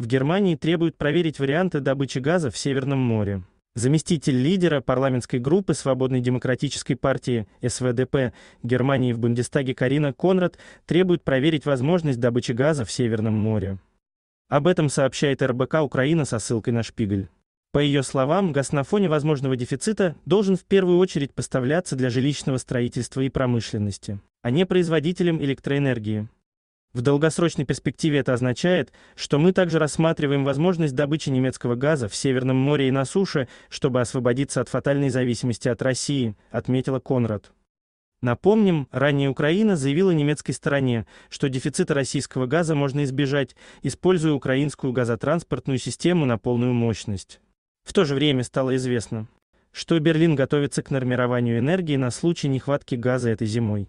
В Германии требуют проверить варианты добычи газа в Северном море. Заместитель лидера парламентской группы Свободной демократической партии СВДП Германии в Бундестаге Карина Конрад требует проверить возможность добычи газа в Северном море. Об этом сообщает РБК Украина со ссылкой на Шпигель. По ее словам, газ на фоне возможного дефицита должен в первую очередь поставляться для жилищного строительства и промышленности, а не производителям электроэнергии. В долгосрочной перспективе это означает, что мы также рассматриваем возможность добычи немецкого газа в Северном море и на суше, чтобы освободиться от фатальной зависимости от России, отметила Конрад. Напомним, ранее Украина заявила немецкой стороне, что дефицита российского газа можно избежать, используя украинскую газотранспортную систему на полную мощность. В то же время стало известно, что Берлин готовится к нормированию энергии на случай нехватки газа этой зимой.